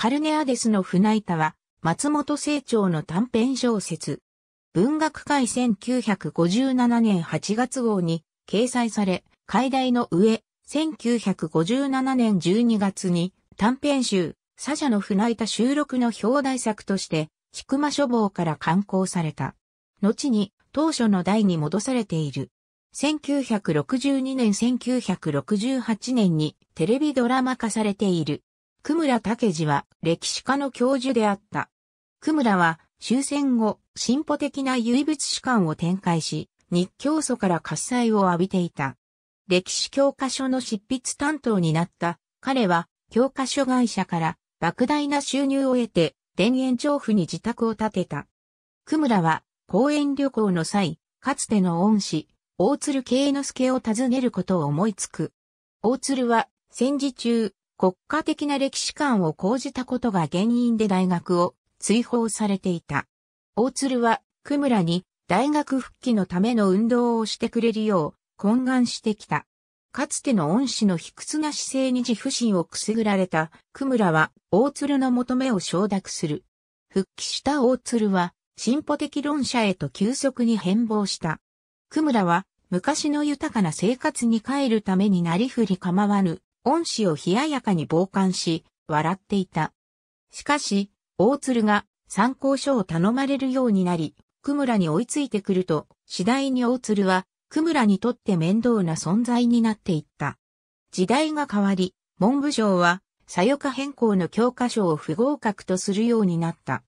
カルネアデスの船板は、松本清張の短編小説。文学界1957年8月号に掲載され、海題の上、1957年12月に短編集、サジャの船板収録の表題作として、菊間書房から刊行された。後に、当初の題に戻されている。1962年1968年にテレビドラマ化されている。久村武次は歴史家の教授であった。久村は終戦後、進歩的な唯物史観を展開し、日教祖から喝采を浴びていた。歴史教科書の執筆担当になった彼は教科書会社から莫大な収入を得て田園調布に自宅を建てた。久村は公園旅行の際、かつての恩師、大鶴慶之助を訪ねることを思いつく。大鶴は戦時中、国家的な歴史観を講じたことが原因で大学を追放されていた。大鶴は、久村に大学復帰のための運動をしてくれるよう懇願してきた。かつての恩師の卑屈な姿勢に自負心をくすぐられた久村は大鶴の求めを承諾する。復帰した大鶴は進歩的論者へと急速に変貌した。久村は昔の豊かな生活に帰るためになりふり構わぬ恩師を冷ややかに傍観し、笑っていた。しかし、大鶴が参考書を頼まれるようになり、久村に追いついてくると、次第に大鶴は、久村にとって面倒な存在になっていった。時代が変わり、文部省は、左翼化変更の教科書を不合格とするようになった。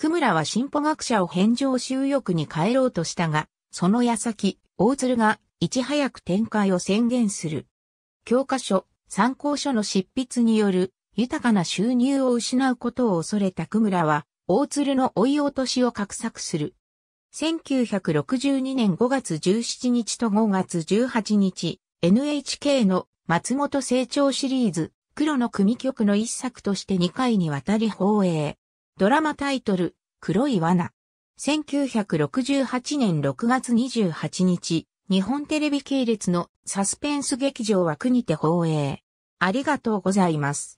久村は進歩学者を返上収欲に帰ろうとしたが、その矢先、大鶴がいち早く展開を宣言する。教科書、参考書の執筆による豊かな収入を失うことを恐れた久村は、大鶴の追い落としを画策する。1962年5月17日と5月18日、NHK の松本成長シリーズ、黒の組曲の一作として2回にわたり放映。ドラマタイトル、黒い罠。1968年6月28日、日本テレビ系列のサスペンス劇場は国て放映。ありがとうございます。